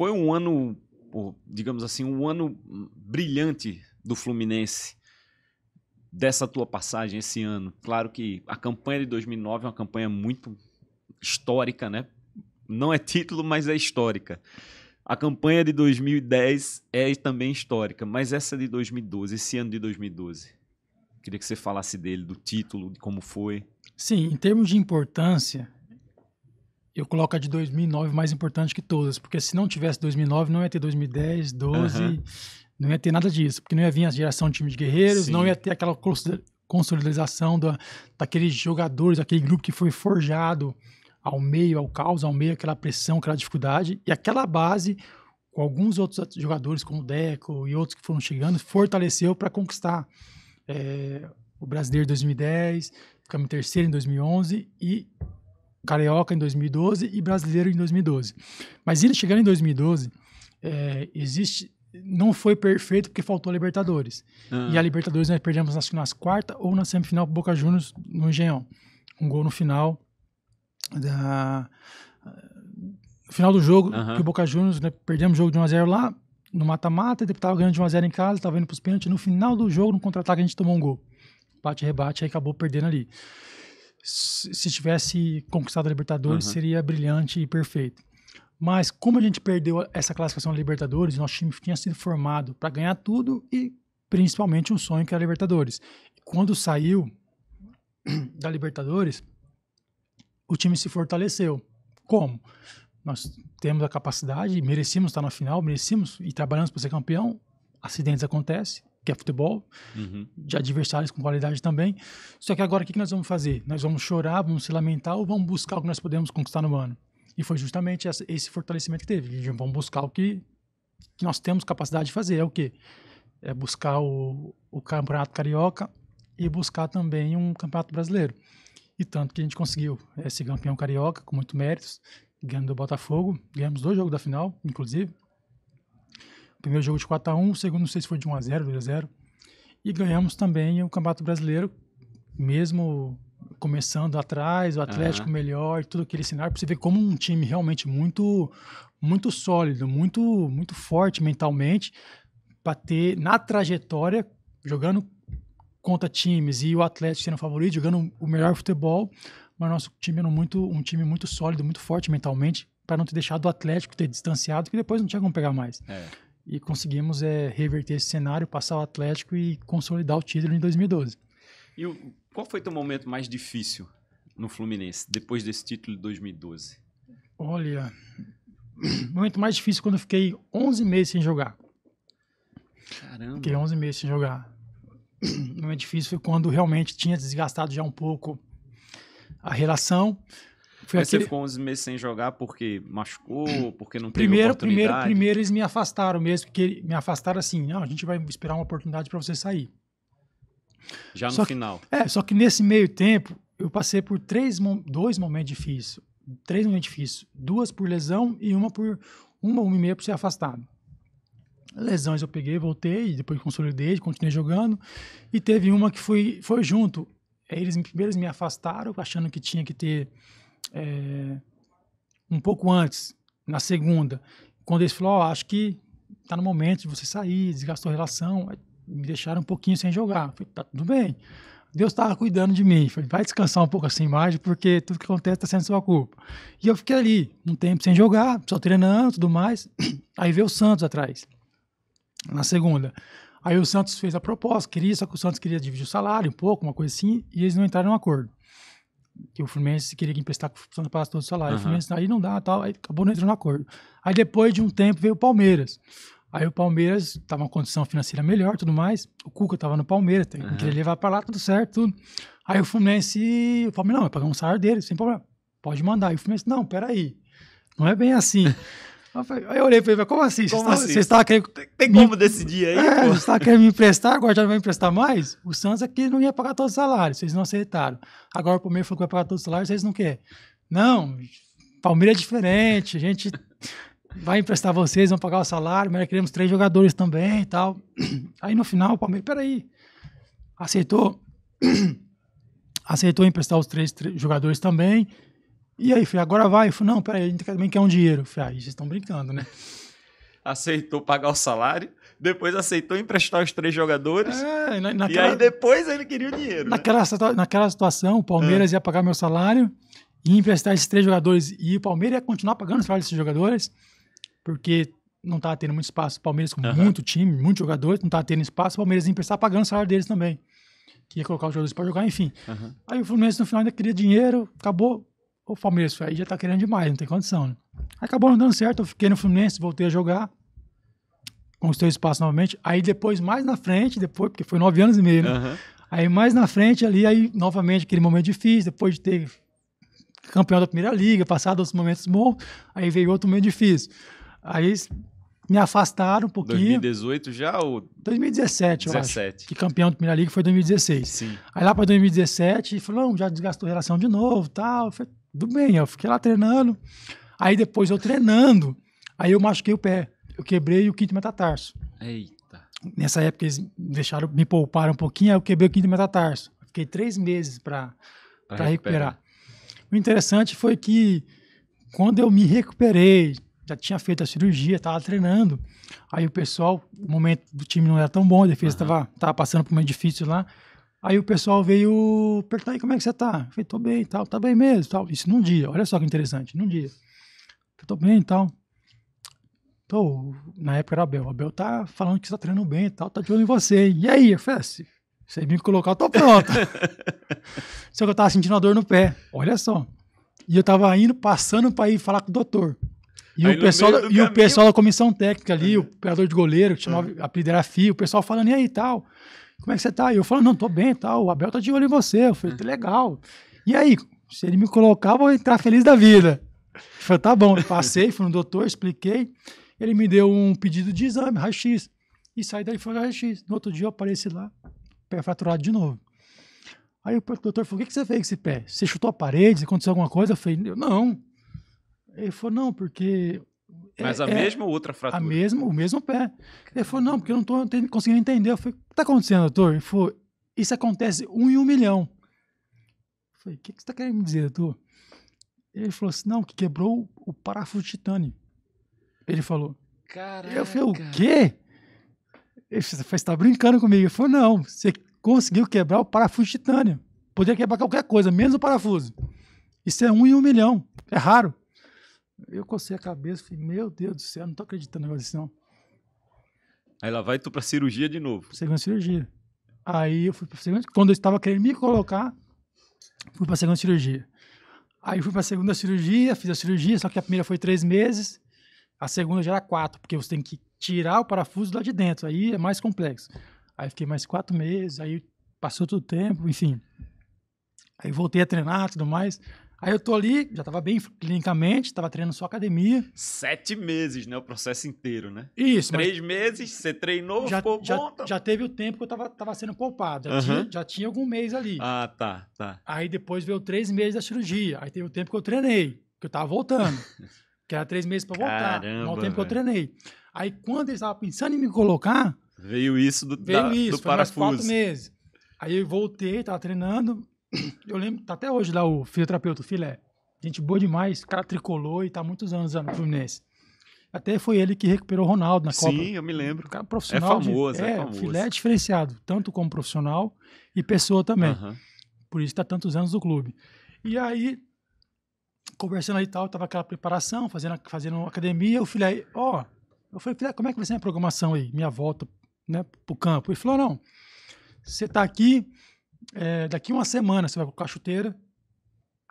foi um ano, digamos assim, um ano brilhante do Fluminense dessa tua passagem esse ano. Claro que a campanha de 2009 é uma campanha muito histórica, né? Não é título, mas é histórica. A campanha de 2010 é também histórica, mas essa de 2012, esse ano de 2012. Queria que você falasse dele, do título, de como foi. Sim, em termos de importância, eu coloco a de 2009 mais importante que todas, porque se não tivesse 2009, não ia ter 2010, 12, uhum. não ia ter nada disso, porque não ia vir a geração de time de guerreiros, Sim. não ia ter aquela consolidação da, daqueles jogadores, aquele grupo que foi forjado ao meio, ao caos, ao meio, aquela pressão, aquela dificuldade, e aquela base, com alguns outros jogadores, como o Deco e outros que foram chegando, fortaleceu para conquistar é, o Brasileiro 2010, ficamos em terceiro em 2011 e Carioca em 2012 e Brasileiro em 2012. Mas ele chegando em 2012, é, existe não foi perfeito porque faltou a Libertadores. Ah. E a ah. Libertadores nós perdemos nas, nas quartas ou na semifinal o Boca Juniors no Engenhão. Um gol no final da eh, final do jogo, que o Boca Juniors, né, perdemos o jogo de 1x0 lá, no mata-mata, estava ganhando de 1x0 em casa, estava indo para os pênaltis. No final do jogo, no contra-ataque, a gente tomou um gol. Bate-rebate, aí acabou perdendo ali se tivesse conquistado a Libertadores, uhum. seria brilhante e perfeito. Mas como a gente perdeu essa classificação da Libertadores, nosso time tinha sido formado para ganhar tudo e principalmente um sonho que era a Libertadores. Quando saiu da Libertadores, o time se fortaleceu. Como? Nós temos a capacidade, merecíamos estar na final, merecíamos e trabalhamos para ser campeão. Acidentes acontecem, que é futebol, uhum. de adversários com qualidade também. Só que agora o que nós vamos fazer? Nós vamos chorar, vamos se lamentar ou vamos buscar o que nós podemos conquistar no ano? E foi justamente esse fortalecimento que teve. Vamos buscar o que, que nós temos capacidade de fazer. É o quê? É buscar o, o Campeonato Carioca e buscar também um Campeonato Brasileiro. E tanto que a gente conseguiu esse campeão carioca, com muito méritos, ganhando do Botafogo. Ganhamos dois jogos da final, inclusive. Primeiro jogo de 4x1, segundo não sei se foi de 1x0, 2x0. E ganhamos também o Campeonato Brasileiro, mesmo começando atrás, o Atlético uhum. melhor, tudo aquele cenário, para você ver como um time realmente muito muito sólido, muito muito forte mentalmente, para ter na trajetória, jogando contra times e o Atlético sendo favorito, jogando o melhor futebol, mas nosso time era muito, um time muito sólido, muito forte mentalmente, para não ter deixado o Atlético ter distanciado, que depois não tinha como pegar mais. É e conseguimos é, reverter esse cenário, passar o Atlético e consolidar o título em 2012. E o, qual foi teu momento mais difícil no Fluminense, depois desse título de 2012? Olha, o momento mais difícil é quando eu fiquei 11 meses sem jogar. Caramba. Fiquei 11 meses sem jogar. O momento difícil foi quando realmente tinha desgastado já um pouco a relação. Foi aquele... você ficou uns meses sem jogar porque machucou, porque não teve primeiro, Primeiro, primeiro eles me afastaram mesmo, porque me afastaram assim, não, a gente vai esperar uma oportunidade para você sair. Já no só final. Que, é, só que nesse meio tempo, eu passei por três, dois momentos difíceis. Três momentos difíceis. Duas por lesão e uma por uma, uma e meia por ser afastado. Lesões eu peguei, voltei, depois consolidei, continuei jogando. E teve uma que foi, foi junto. Eles primeiro eles me afastaram, achando que tinha que ter é, um pouco antes, na segunda, quando eles falaram, oh, acho que tá no momento de você sair, desgastou a relação, me deixaram um pouquinho sem jogar. falei, tá tudo bem. Deus estava cuidando de mim. falei, vai descansar um pouco assim mais, porque tudo que acontece está sendo sua culpa. E eu fiquei ali, um tempo sem jogar, só treinando tudo mais. Aí veio o Santos atrás, na segunda. Aí o Santos fez a proposta, queria, só que o Santos queria dividir o salário um pouco, uma coisa assim, e eles não entraram no acordo que o Fluminense queria que emprestar com o Santa todo o salário. Uhum. O Fluminense aí não dá, tal, aí acabou não entrando no acordo. Aí depois de um tempo veio o Palmeiras. Aí o Palmeiras estava em uma condição financeira melhor, tudo mais. O Cuca estava no Palmeiras, uhum. queria levar para lá, tudo certo, tudo. Aí o Fluminense, o Palmeiras não, vai pagar um salário dele, sem problema. Pode mandar. E o Fluminense, não, peraí, não é bem assim. Eu aí eu olhei e ele, como assim? Como você, assim? estava querendo. Tem, como me... decidir aí? É, você estava querendo me emprestar, agora já não vai emprestar mais? O Santos é que não ia pagar todos os salários, vocês não aceitaram. Agora o Palmeiras falou que vai pagar todos os salários, vocês não querem. Não, Palmeiras é diferente, a gente vai emprestar vocês, vão pagar o salário, mas queremos três jogadores também e tal. Aí no final o Palmeiras, peraí, aceitou, aceitou emprestar os três, três jogadores também e aí, falei, agora vai? Eu falei, não, peraí, a gente também quer um dinheiro. Eu falei, ah, vocês estão brincando, né? Aceitou pagar o salário, depois aceitou emprestar os três jogadores. É, na, naquela, e aí depois ele queria o dinheiro. Né? Naquela, né? naquela situação, o Palmeiras é. ia pagar meu salário, e emprestar esses três jogadores, e o Palmeiras ia continuar pagando o salário desses jogadores, porque não estava tendo muito espaço. O Palmeiras com uhum. muito time, muitos jogadores, não estava tendo espaço, o Palmeiras ia emprestar pagando o salário deles também. Que ia colocar os jogadores para jogar, enfim. Uhum. Aí o Fluminense no final ainda queria dinheiro, acabou o Palmeiras, aí já tá querendo demais, não tem condição, né? Acabou não dando certo, eu fiquei no Fluminense, voltei a jogar, conquistei o espaço novamente. Aí depois, mais na frente, depois, porque foi nove anos e meio, né? Uhum. Aí mais na frente ali, aí novamente aquele momento difícil, depois de ter campeão da primeira liga, passado outros momentos bons, aí veio outro momento difícil. Aí me afastaram um pouquinho. 2018 já ou 2017, 17. eu acho. Que campeão da primeira liga foi 2016. Sim. Aí lá para 2017, falou, já desgastou a relação de novo, tal. falei, do bem, eu fiquei lá treinando. Aí depois eu treinando, aí eu machuquei o pé. Eu quebrei o quinto metatarso. Eita. Nessa época eles deixaram, me pouparam um pouquinho, aí eu quebrei o quinto metatarso. Fiquei três meses para recuperar. recuperar. O interessante foi que quando eu me recuperei, já tinha feito a cirurgia, estava treinando. Aí o pessoal, o momento do time não era tão bom, a defesa estava uhum. Tava, tava passando por um momento difícil lá. Aí o pessoal veio perguntar aí como é que você tá? Eu falei, tô bem e tal, tá bem mesmo tal. Isso num dia, olha só que interessante, num dia. Eu tô bem e tal. Tô, na época era o Abel, o Abel tá falando que você tá treinando bem e tal, tá de olho em você. E aí? Eu falei, assim, você me colocar, eu tô pronto. só que eu tava sentindo a dor no pé, olha só. E eu tava indo, passando pra ir falar com o doutor. E, o pessoal, e o pessoal da comissão técnica ali, o uhum. operador de goleiro, que uhum. chamava uhum. a Fio, o pessoal falando, e aí tal como é que você tá? E eu falo, não, tô bem tal, o Abel tá de olho em você. Eu falei, uhum. legal. E aí, se ele me colocar, eu vou entrar feliz da vida. Eu falei, tá bom, eu passei, fui no doutor, expliquei. Ele me deu um pedido de exame, raio-x. E saí daí foi raio-x. No outro dia eu apareci lá, pé fraturado de novo. Aí o doutor falou: o que, que você fez com esse pé? Você chutou a parede? Aconteceu alguma coisa? Eu falei: não. Ele falou: não, porque é, Mas é, a mesma ou outra fratura? A mesma, o mesmo pé. Ele falou, não, porque eu não tô conseguindo entender. Eu falei, o que tá acontecendo, doutor? Ele falou, isso acontece um em um milhão. Eu falei, o que, que você está querendo me dizer, doutor? Ele falou assim, não, que quebrou o parafuso titânio. Ele falou. Caraca. Eu falei, o quê? Ele falou, você está brincando comigo? Ele falou, não, você conseguiu quebrar o parafuso titânio. Poderia quebrar qualquer coisa, menos o parafuso. Isso é um em um milhão. É raro. Eu cocei a cabeça e falei, meu Deus do céu, não tô acreditando no negócio não. Aí lá vai tu pra cirurgia de novo. Segunda cirurgia. Aí eu fui pra segunda, quando eu estava querendo me colocar, fui pra segunda cirurgia. Aí fui pra segunda cirurgia, fiz a cirurgia, só que a primeira foi três meses, a segunda já era quatro, porque você tem que tirar o parafuso lá de dentro, aí é mais complexo. Aí fiquei mais quatro meses, aí passou todo o tempo, enfim. Aí voltei a treinar e tudo mais. Aí eu tô ali, já tava bem clinicamente, tava treinando só academia. Sete meses, né? O processo inteiro, né? Isso. Três meses, você treinou, já, ficou já, bom. Tá? Já teve o tempo que eu tava, tava sendo poupado. Já, uhum. tinha, já tinha algum mês ali. Ah, tá, tá. Aí depois veio três meses da cirurgia. Aí teve o tempo que eu treinei, que eu tava voltando. que era três meses pra voltar. Caramba, não o tempo véio. que eu treinei. Aí quando eles estavam pensando em me colocar... Veio isso do, veio da, isso, do parafuso. Veio isso, quatro meses. Aí eu voltei, tava treinando, eu lembro, tá até hoje lá o fisioterapeuta, o Filé. Gente boa demais, cara tricolou e tá há muitos anos no Fluminense. Até foi ele que recuperou o Ronaldo na Sim, Copa. Sim, eu me lembro. O cara profissional. É famoso, de, é, é famoso. Filé é diferenciado, tanto como profissional e pessoa também. Uhum. Por isso tá tantos anos no clube. E aí, conversando aí e tal, tava aquela preparação, fazendo, fazendo academia, o Filé, ó, oh, eu falei, Filé, como é que vai ser a programação aí, minha volta né, pro campo? Ele falou, não, você tá aqui, é, daqui uma semana você vai colocar a chuteira,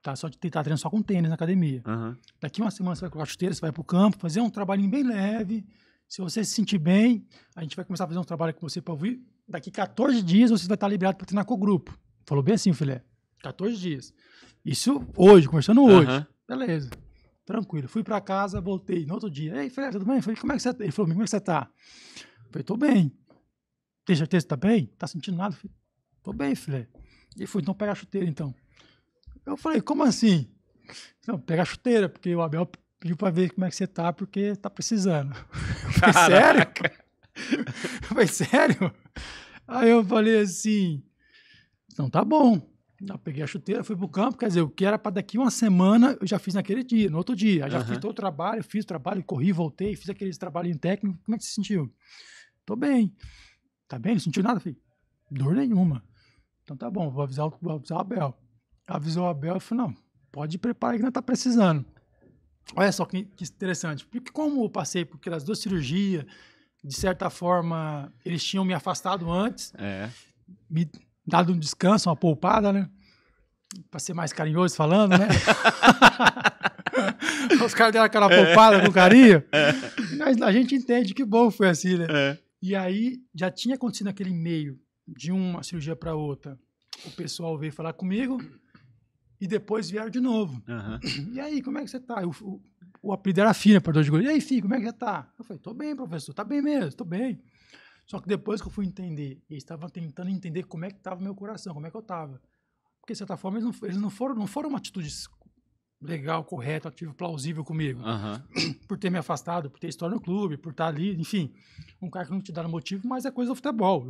tá? Só de tentar tá treinar só com tênis na academia. Uhum. Daqui uma semana você vai colocar a chuteira, você vai pro campo, fazer um trabalhinho bem leve. Se você se sentir bem, a gente vai começar a fazer um trabalho com você para ouvir. Daqui 14 dias você vai estar tá liberado para treinar com o grupo. Falou bem assim, filé. 14 dias. Isso hoje, conversando hoje. Uhum. Beleza. Tranquilo. Fui para casa, voltei no outro dia. Ei, filé, tudo bem? falei, como é que você tá? Ele falou, como é que você tá? Eu falei, tô bem. Tem certeza que tá bem? Tá sentindo nada? falei, Tô bem, filé. E fui, então pega a chuteira, então. Eu falei, como assim? Não, pega a chuteira, porque o Abel pediu pra ver como é que você tá, porque tá precisando. Eu falei, sério? Eu falei, sério? Aí eu falei assim, então tá bom. Eu peguei a chuteira, fui pro campo, quer dizer, o que era para daqui uma semana, eu já fiz naquele dia, no outro dia. Aí já uhum. fiz todo o trabalho, fiz o trabalho, corri, voltei, fiz aquele trabalho técnico. Como é que você se sentiu? Tô bem. Tá bem? Não sentiu nada? falei, dor nenhuma. Então tá bom, vou avisar, vou avisar o Abel. Avisou o Abel e falou: não, pode preparar que não tá precisando. Olha só que, que interessante. Porque como eu passei por aquelas duas cirurgias, de certa forma, eles tinham me afastado antes. É. Me dado um descanso, uma poupada, né? Pra ser mais carinhoso falando, né? Os caras deram aquela poupada com é. carinho. É. Mas a gente entende que bom foi assim, né? É. E aí já tinha acontecido e meio de uma cirurgia para outra, o pessoal veio falar comigo e depois vieram de novo. Uhum. E aí, como é que você tá? o, o apelido era Fina para dor de goleiro. E aí, filho, como é que você tá? Eu falei, tô bem, professor, tá bem mesmo, tô bem. Só que depois que eu fui entender, eles estavam tentando entender como é que tava meu coração, como é que eu tava. Porque, de certa forma, eles não, eles não foram, não foram uma atitude legal, correta, ativa plausível comigo. Uhum. Por ter me afastado, por ter história no clube, por estar ali, enfim. Um cara que não te dá motivo, mas é coisa do futebol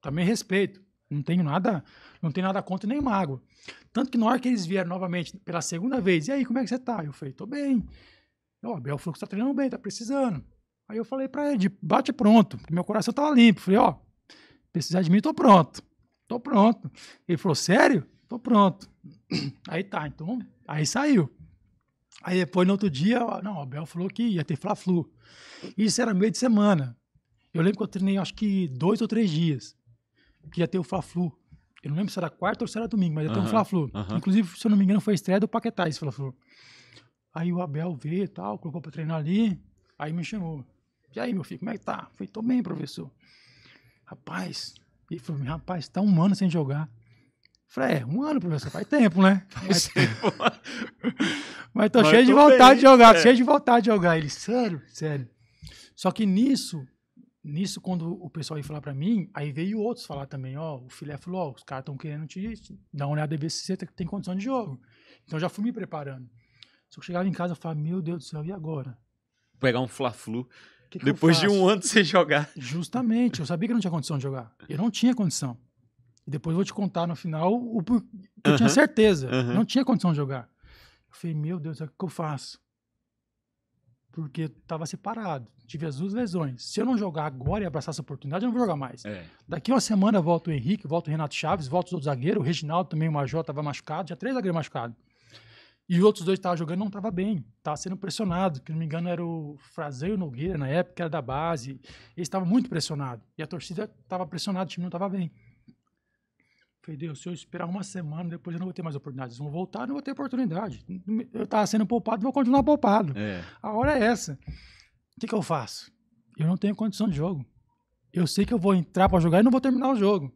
também respeito. Não tenho nada, não tenho nada contra nem mágoa. Tanto que na hora que eles vieram novamente pela segunda vez, e aí, como é que você tá? Eu falei, tô bem. O Abel falou que você tá treinando bem, tá precisando. Aí eu falei pra ele, bate pronto, porque meu coração tava tá limpo. Falei, ó, precisar de mim, tô pronto. Tô pronto. Ele falou, sério? Tô pronto. Aí tá, então, aí saiu. Aí depois, no outro dia, não, o Abel falou que ia ter Fla-Flu. Isso era meio de semana. Eu lembro que eu treinei, acho que dois ou três dias que ia ter o Fla-Flu. Eu não lembro se era quarta ou se era domingo, mas ia ter um Fla-Flu. Inclusive, se eu não me engano, foi a estreia do Paquetá esse Fla-Flu. Aí o Abel veio e tal, colocou pra treinar ali, aí me chamou. E aí, meu filho, como é que tá? Falei, tô bem, professor. Rapaz, ele falou, rapaz, tá um ano sem jogar. Falei, é, um ano, professor, faz tempo, né? Faz tempo. Mas tô mas cheio tô de vontade bem, de jogar, é. cheio de vontade de jogar. Ele, sério, sério. Só que nisso, nisso, quando o pessoal ia falar para mim, aí veio outros falar também, ó, o filé falou, ó, os caras estão querendo te, dar uma olhada e ver se você tem condição de jogo. Então já fui me preparando. Só que chegava em casa e falava, meu Deus do céu, e agora? Pegar um Fla-Flu. Depois de um ano de você jogar. Justamente, eu sabia que não tinha condição de jogar. Eu não tinha condição. Depois eu vou te contar no final o que eu uh -huh. tinha certeza. Uh -huh. Não tinha condição de jogar. Eu falei, meu Deus, o que eu faço? porque estava separado. Tive as duas lesões. Se eu não jogar agora e abraçar essa oportunidade, eu não vou jogar mais. É. Daqui uma semana volta o Henrique, volta o Renato Chaves, volta os outros zagueiros. O Reginaldo também, o Major, estava machucado. Já três zagueiros machucados. E os outros dois estavam jogando não estava bem. Estava sendo pressionado. Que não me engano era o Fraseiro Nogueira, na época, era da base. Eles estavam muito pressionados. E a torcida estava pressionada, o time não estava bem. Falei, Deus, se eu esperar uma semana, depois eu não vou ter mais oportunidade. Eles vão voltar, não vou ter oportunidade. Eu estava sendo poupado, vou continuar poupado. É. A hora é essa. O que, que eu faço? Eu não tenho condição de jogo. Eu sei que eu vou entrar para jogar e não vou terminar o jogo.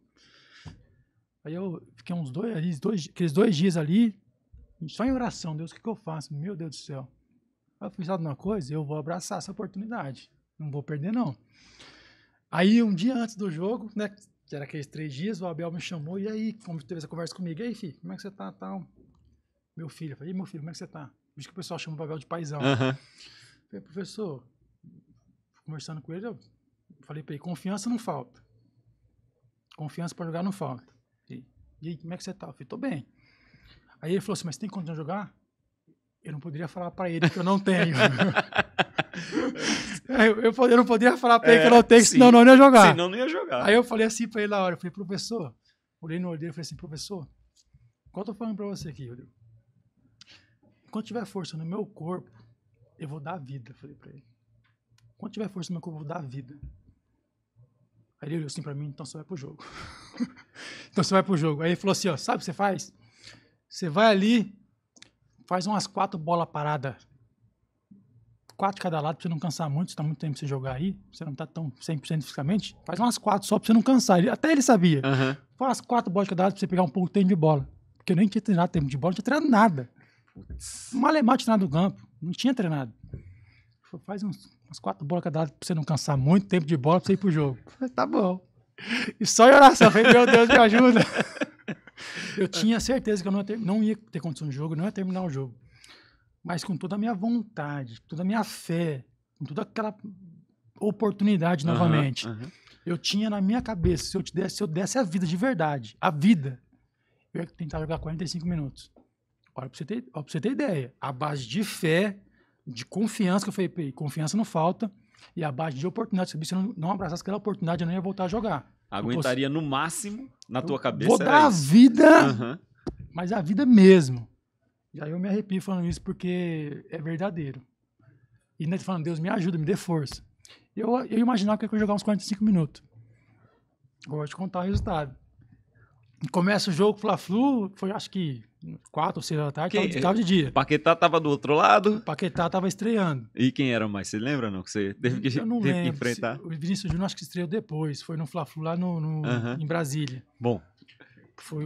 Aí eu fiquei uns dois, dois, aqueles dois dias ali, só em oração. Deus, o que, que eu faço? Meu Deus do céu. eu fiz alguma uma coisa? Eu vou abraçar essa oportunidade. Não vou perder, não. Aí um dia antes do jogo, né? que era aqueles três dias, o Abel me chamou, e aí, como teve essa conversa comigo, e aí, filho, como é que você tá, tal? Meu filho, eu falei, meu filho, como é que você tá? Por que o pessoal chama o Abel de paizão. Uhum. Falei, professor, conversando com ele, eu falei pra ele, confiança não falta. Confiança para jogar não falta. E, e aí, como é que você tá? Eu falei, tô bem. Aí ele falou assim, mas tem condição de jogar? Eu não poderia falar para ele que eu não tenho. Eu, eu, eu, não poderia falar pra ele é, que eu não tenho, senão não ia jogar. Senão não ia jogar. Aí eu falei assim pra ele na hora, eu falei, professor, olhei no olho dele e falei assim, professor, qual eu tô falando pra você aqui, Rodrigo? Quando tiver força no meu corpo, eu vou dar vida, falei pra ele. Quando tiver força no meu corpo, eu vou dar vida. Aí ele olhou assim pra mim, então você vai pro jogo. então você vai pro jogo. Aí ele falou assim, ó, sabe o que você faz? Você vai ali, faz umas quatro bolas paradas quatro de cada lado pra você não cansar muito, você tá muito tempo você jogar aí, você não tá tão 100% fisicamente, faz umas quatro só pra você não cansar. Ele, até ele sabia. Uhum. Faz quatro bolas de cada lado pra você pegar um pouco de tempo de bola. Porque eu nem tinha treinado tempo de bola, não tinha treinado nada. Putz. Malemar tinha treinado o campo, não tinha treinado. faz uns, umas quatro bolas cada lado pra você não cansar muito tempo de bola pra você ir pro jogo. Falei, tá bom. E só em oração, falei, meu Deus, me ajuda. eu tinha certeza que eu não ia, ter, não ia ter condição de jogo, não ia terminar o jogo mas com toda a minha vontade, com toda a minha fé, com toda aquela oportunidade novamente. Uhum. Eu tinha na minha cabeça, se eu te desse, se eu desse a vida de verdade, a vida, eu ia tentar jogar 45 minutos. Olha, pra você ter, pra você ter ideia, a base de fé, de confiança, que eu falei, confiança não falta, e a base de oportunidade, se eu não, abraçasse aquela oportunidade, eu não ia voltar a jogar. Aguentaria posso, no máximo, na tua cabeça. Vou dar a vida, uhum. mas a vida mesmo. Já eu me arrepio falando isso porque é verdadeiro. E ainda é falando, Deus me ajuda, me dê força. Eu, eu imaginava que eu ia jogar uns 45 minutos. vou te contar o resultado. Começa o jogo Fla-Flu, foi acho que 4 ou 6 da tarde, quem, tava de dia. Paquetá tava do outro lado. Paquetá tava estreando. E quem era mais? Você lembra não? Que você teve que, eu não teve lembro. que enfrentar? O Vinícius Júnior acho que estreou depois, foi no Fla-Flu lá no, no uh -huh. em Brasília. Bom. Foi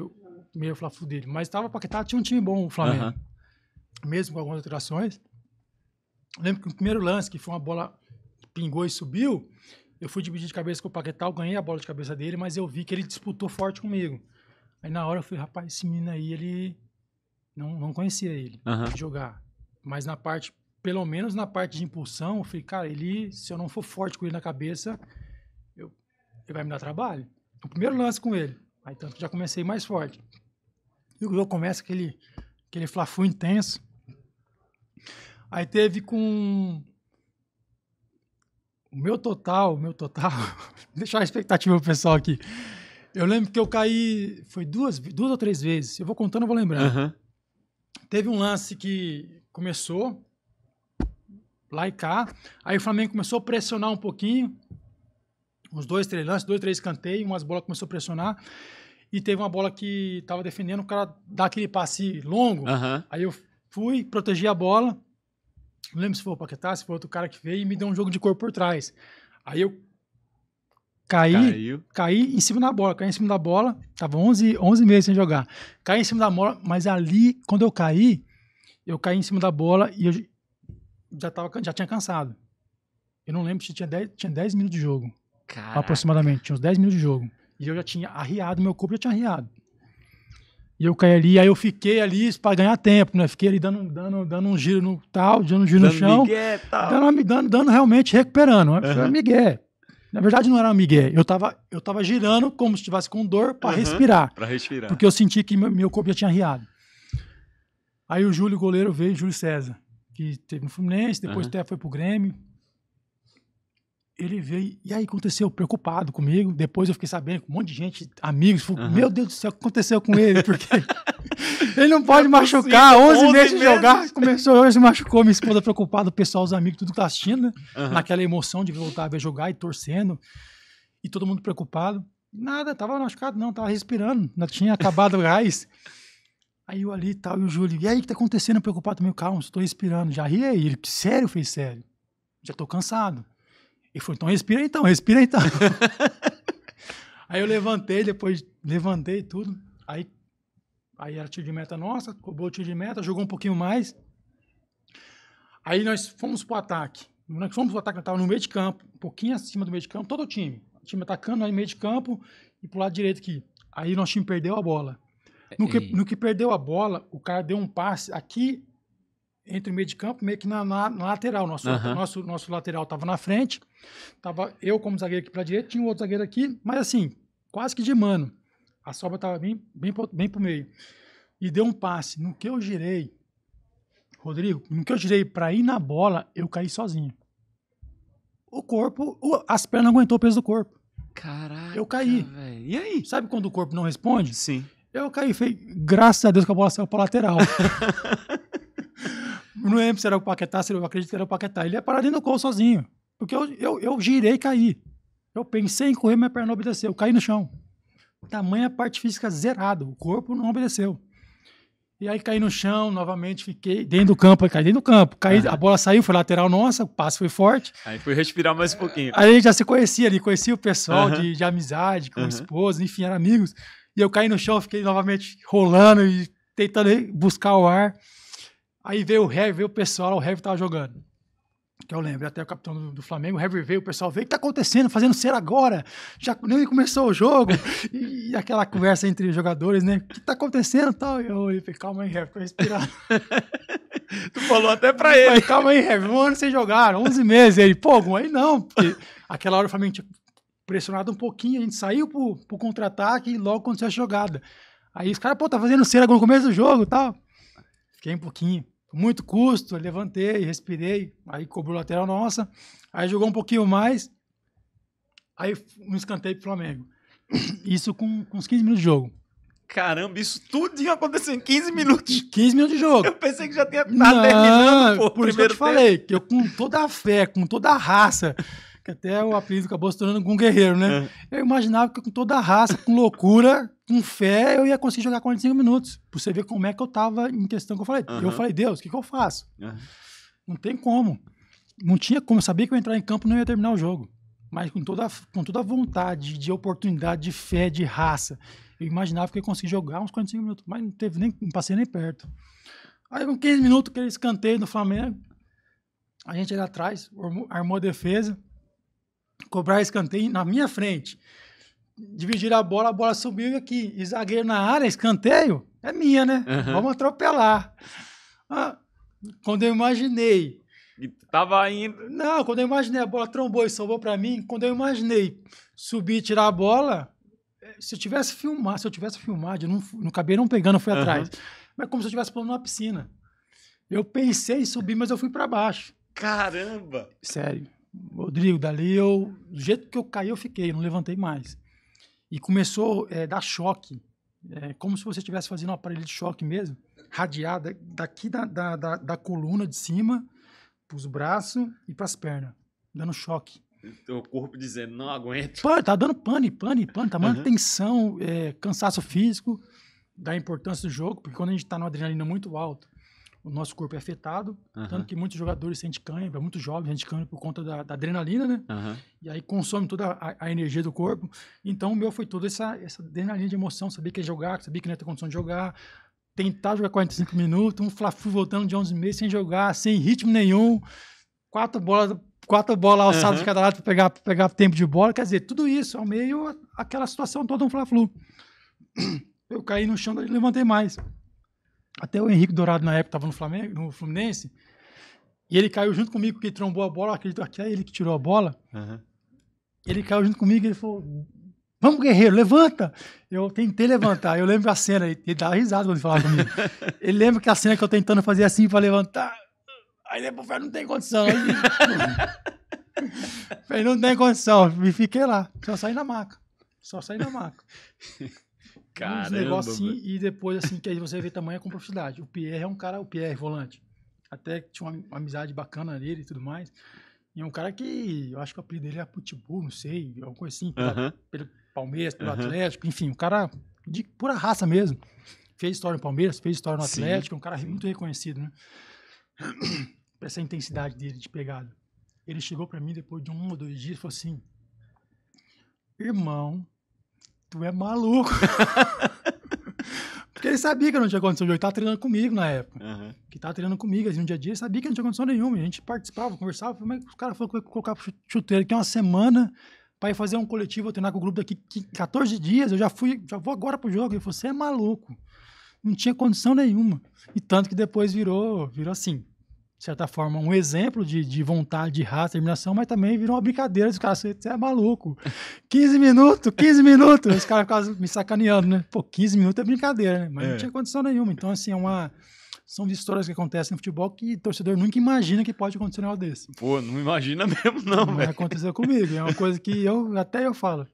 meio flafo dele. Mas estava Paquetá, tinha um time bom, o Flamengo. Uhum. Mesmo com algumas alterações. Lembro que o primeiro lance, que foi uma bola que pingou e subiu, eu fui dividir de cabeça com o Paquetá, eu ganhei a bola de cabeça dele, mas eu vi que ele disputou forte comigo. Aí na hora eu falei, rapaz, esse menino aí, ele... Não, não conhecia ele uhum. jogar. Mas na parte, pelo menos na parte de impulsão, eu falei, cara, ele, se eu não for forte com ele na cabeça, eu, ele vai me dar trabalho. O primeiro lance com ele, Aí tanto que já comecei mais forte. E o jogo começa aquele, aquele flafu intenso. Aí teve com. O meu total, o meu total. deixar a expectativa pro pessoal aqui. Eu lembro que eu caí. Foi duas, duas ou três vezes. Eu vou contando, eu vou lembrando. Uhum. Teve um lance que começou lá e cá. Aí o Flamengo começou a pressionar um pouquinho uns dois, três lances, dois, três escanteios, umas bolas começou a pressionar. E teve uma bola que tava defendendo, o cara dá aquele passe longo. Uhum. Aí eu fui, protegi a bola. Não lembro se foi o Paquetá, se foi outro cara que veio e me deu um jogo de corpo por trás. Aí eu caí, caí em cima da bola, caí em cima da bola. Tava 11, 11 meses sem jogar. Caí em cima da bola, mas ali, quando eu caí, eu caí em cima da bola e eu já, tava, já tinha cansado. Eu não lembro se tinha 10, tinha 10 minutos de jogo. Caraca. aproximadamente. Tinha uns 10 minutos de jogo. E eu já tinha arriado, meu corpo já tinha arriado. E eu caí ali, aí eu fiquei ali para ganhar tempo, né? Fiquei ali dando, dando, dando um giro no tal, dando um giro dando no chão. Migué, tal. Dando, dando, dando realmente recuperando. Uhum. um migué. Na verdade, não era migué. Eu tava, eu tava girando como se estivesse com dor para uhum. respirar. Para respirar. Porque eu senti que meu, meu corpo já tinha arriado. Aí o Júlio, goleiro, veio, Júlio César, que teve no Fluminense, depois uhum. até foi pro Grêmio ele veio, e aí aconteceu, preocupado comigo. Depois eu fiquei sabendo com um monte de gente, amigos, falou, uhum. meu Deus do céu, o que aconteceu com ele? Porque ele não pode machucar, possível, 11, meses de jogar, começou, hoje machucou, minha esposa preocupada, o pessoal, os amigos, tudo que tá assistindo, né? Uhum. Naquela emoção de voltar a ver jogar e torcendo, e todo mundo preocupado. Nada, tava machucado não, tava respirando, não tinha acabado o gás. Aí eu ali e tal, e o Júlio, e aí o que tá acontecendo? Preocupado meu calma, estou respirando. Já ri aí, ele, sério, fez sério. Já tô cansado. Ele falou, então respira então, respira então. aí eu levantei, depois levantei tudo. Aí, aí era tiro de meta nossa, cobrou o tiro de meta, jogou um pouquinho mais. Aí nós fomos pro ataque. Nós fomos pro ataque, nós tava no meio de campo, um pouquinho acima do meio de campo, todo o time. O time atacando, no meio de campo e pro lado direito aqui. Aí nosso time perdeu a bola. No é, que, no que perdeu a bola, o cara deu um passe aqui entre o meio de campo, meio que na, na, na lateral. Nosso, uhum. nosso, nosso lateral estava na frente, tava eu como zagueiro aqui para direita, tinha um outro zagueiro aqui, mas assim, quase que de mano. A sobra estava bem, bem, bem para o meio. E deu um passe. No que eu girei, Rodrigo, no que eu girei para ir na bola, eu caí sozinho. O corpo, as pernas não aguentou o peso do corpo. Caraca. Eu caí. Véio. E aí? Sabe quando o corpo não responde? Sim. Eu caí, falei, graças a Deus que a bola saiu para lateral. Não lembro se era o Paquetá, se eu acredito que era o Paquetá. Ele ia parar dentro do colo sozinho. Porque eu, eu, eu girei e caí. Eu pensei em correr, minha perna não obedeceu. Eu caí no chão. Tamanha parte física zerado. O corpo não obedeceu. E aí caí no chão, novamente fiquei dentro do campo, caí dentro do campo. Caí, A bola saiu, foi lateral nossa, o passe foi forte. Aí fui respirar mais um pouquinho. Aí já se conhecia ali, conhecia o pessoal uhum. de, de, amizade, com uhum. esposa, enfim, eram amigos. E eu caí no chão, fiquei novamente rolando e tentando buscar o ar. Aí veio o Harry, veio o pessoal, o Harry tava jogando. Que eu lembro, até o capitão do, do Flamengo, o Harry veio, o pessoal veio, o que tá acontecendo? Fazendo cera agora? Já nem começou o jogo. e, e, aquela conversa entre os jogadores, né? O que tá acontecendo tal? E eu, falei, calma aí, Harry, fica respirando. tu falou até pra ele. Falei, calma aí, Harry, um ano sem jogar, 11 meses. Ele, pô, aí não. Porque aquela hora o Flamengo tinha pressionado um pouquinho, a gente saiu pro, pro contra-ataque e logo aconteceu a jogada. Aí os caras, pô, tá fazendo cera no começo do jogo e tal. Fiquei um pouquinho muito custo, levantei, respirei, aí cobrou lateral nossa, aí jogou um pouquinho mais, aí um escanteio pro Flamengo. Isso com, com uns 15 minutos de jogo. Caramba, isso tudo aconteceu em 15 minutos. 15 minutos de jogo. Eu pensei que já tinha tá terminando, pô, Por isso que eu te tempo. falei, que eu com toda a fé, com toda a raça, que até o apelido acabou se tornando um guerreiro, né? É. Eu imaginava que com toda a raça, com loucura, com fé, eu ia conseguir jogar 45 minutos. Pra você ver como é que eu tava em questão que eu falei. Uhum. Eu falei, Deus, o que, que eu faço? Uhum. Não tem como. Não tinha como. Eu sabia que eu entrar em campo não ia terminar o jogo. Mas com toda, com toda a vontade, de oportunidade, de fé, de raça, eu imaginava que eu ia conseguir jogar uns 45 minutos. Mas não teve nem, não passei nem perto. Aí com 15 minutos que eles escanteio no Flamengo, a gente ia atrás, armou a defesa cobrar escanteio na minha frente. Dividir a bola, a bola subiu aqui. E zagueiro na área, escanteio, é minha, né? Uhum. Vamos atropelar. Ah, quando eu imaginei. E tava indo. Não, quando eu imaginei, a bola trombou e salvou para mim. Quando eu imaginei subir e tirar a bola, eh, se eu tivesse filmado, se eu tivesse filmado, eu não, não acabei não pegando, fui uhum. atrás. Mas como se eu estivesse pulando numa piscina. Eu pensei em subir, mas eu fui para baixo. Caramba! Sério. Rodrigo, dali eu, do jeito que eu caí, eu fiquei, não levantei mais. E começou a eh, é, dar choque, é, como se você estivesse fazendo um aparelho de choque mesmo, radiada daqui da, da, da, da coluna de cima, para os braços e para as pernas, dando choque. Então, o corpo dizendo, não aguento. Pô, tá dando pane, pane, pane, tá dando uhum. tensão, é, cansaço físico, da importância do jogo, porque quando a gente está numa adrenalina muito alta, o nosso corpo é afetado, uhum. tanto que muitos jogadores sentem cãibra, é muitos jovens sentem cãibra por conta da, da adrenalina, né? Uhum. E aí consome toda a, a, energia do corpo. Então o meu foi toda essa, essa adrenalina de emoção, sabia que ia jogar, sabia que não ia ter condição de jogar, tentar jogar 45 minutos, um flafu voltando de 11 meses sem jogar, sem ritmo nenhum, quatro bolas quatro bolas alçadas uhum. de cada lado para pegar, pegar tempo de bola, quer dizer, tudo isso ao meio aquela situação toda um fla-flu. Eu caí no chão, não levantei mais. Até o Henrique Dourado, na época, estava no, Flamengo, no Fluminense. E ele caiu junto comigo, que trombou a bola, acredito que é ele que tirou a bola. Uhum. Ele caiu junto comigo e ele falou: Vamos, guerreiro, levanta! Eu tentei levantar. Eu lembro a cena, ele, dá dava risada quando ele falava comigo. ele lembra que a cena que eu tentando fazer assim para levantar. Aí ele falou: Não tem condição. Aí, falei: Não tem condição. E fiquei lá. Só saí na maca. Só saí na maca. Caramba. Uns negócios assim, e depois assim, que aí você vê tamanho com profundidade. O Pierre é um cara, o Pierre é volante. Até tinha uma amizade bacana nele e tudo mais. E é um cara que eu acho que o apelido dele é futebol, não sei, alguma coisa assim, uh -huh. pelo Palmeiras, pelo uh -huh. Atlético, enfim, um cara de pura raça mesmo. Fez história no Palmeiras, fez história no Atlético, é um cara sim. muito reconhecido, né? Essa intensidade dele de pegada. Ele chegou para mim depois de um ou dois dias e falou assim: Irmão, tu é maluco. Porque ele sabia que eu não tinha condição de estar Ele tava treinando comigo na época. Uhum. Que tava treinando comigo, assim, no dia a dia. Ele sabia que não tinha condição nenhuma. A gente participava, conversava. Mas os caras falaram que eu ia colocar chuteiro aqui uma semana para ir fazer um coletivo, treinar com o grupo daqui 14 dias. Eu já fui, já vou agora pro jogo. Ele falou, você é maluco. Não tinha condição nenhuma. E tanto que depois virou, virou assim de certa forma, um exemplo de, de vontade, de raça, determinação, mas também virou uma brincadeira. Os caras, você é maluco. 15 minutos, 15 minutos. Os caras quase me sacaneando, né? Pô, 15 minutos é brincadeira, né? Mas é. não tinha condição nenhuma. Então, assim, é uma são histórias que acontecem no futebol que torcedor nunca imagina que pode acontecer um desse. Pô, não imagina mesmo, não, não Aconteceu comigo, é uma coisa que eu até eu falo.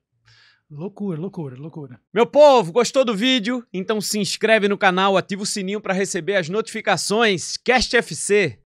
Loucura, loucura, loucura. Meu povo, gostou do vídeo? Então se inscreve no canal, ativa o sininho para receber as notificações. Cast FC,